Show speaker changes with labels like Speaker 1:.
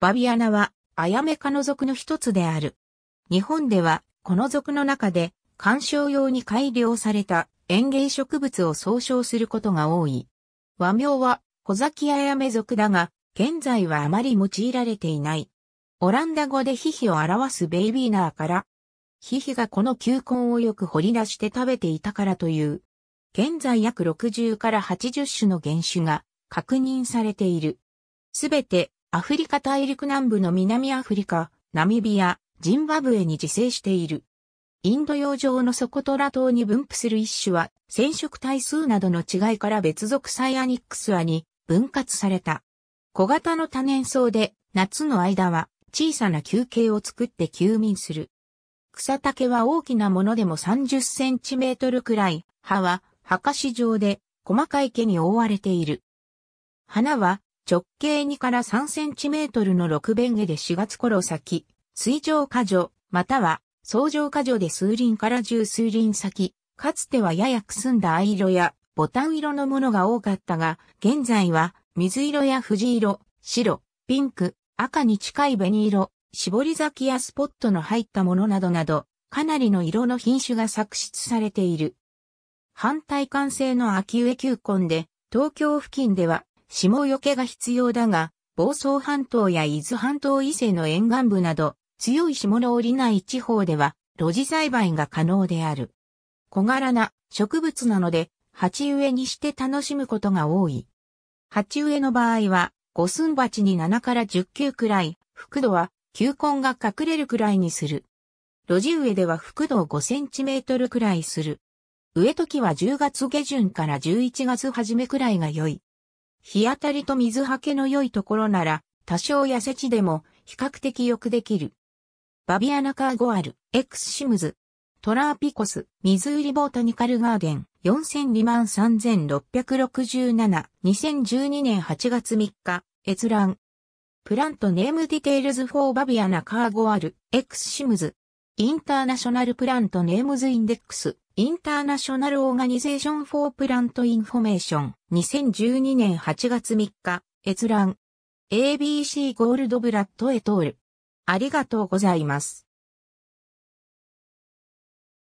Speaker 1: バビアナは、アヤメ科の属の一つである。日本では、この属の中で、観賞用に改良された園芸植物を総称することが多い。和名は、小崎アヤメ属だが、現在はあまり用いられていない。オランダ語でヒヒを表すベイビーナーから、ヒヒがこの球根をよく掘り出して食べていたからという。現在約60から80種の原種が確認されている。すべてアフリカ大陸南部の南アフリカ、ナミビア、ジンバブエに自生している。インド洋上のソコトラ島に分布する一種は、染色体数などの違いから別属サイアニックスアに分割された。小型の多年草で、夏の間は小さな休憩を作って休眠する。草丈は大きなものでも30センチメートルくらい、葉は、葉かし状で、細かい毛に覆われている。花は、直径2から3センチメートルの6弁下で4月頃先、水上果樹、または、相乗果樹で数輪から十数輪先、かつてはややくすんだ藍色やボタン色のものが多かったが、現在は水色や藤色、白、ピンク、赤に近い紅色、絞り咲きやスポットの入ったものなどなど、かなりの色の品種が作出されている。反対完成の秋植え球根で、東京付近では霜よけが必要だが、房総半島や伊豆半島伊勢の沿岸部など、強い霜の降りない地方では、露地栽培が可能である。小柄な植物なので、鉢植えにして楽しむことが多い。鉢植えの場合は、五寸鉢に7から10球くらい、複度は球根が隠れるくらいにする。路地植えでは複度5センチメートルくらいする。植え時は10月下旬から11月初めくらいが良い。日当たりと水はけの良いところなら、多少痩せ地でも比較的よくできる。バビアナカーゴアル、エクスシムズ、トラーピコス、ミズーリボータニカルガーデン、4 2 3 6 6 7 2012年8月3日、閲覧。プラントネームディテールズフォーバビアナカーゴアル、エクスシムズ。インターナショナルプラントネームズインデックス、インターナショナルオーガニゼーションフォープラントインフォメーション、2012年8月3日、閲覧。ABC ゴールドブラッドエトール。ありがとうございます。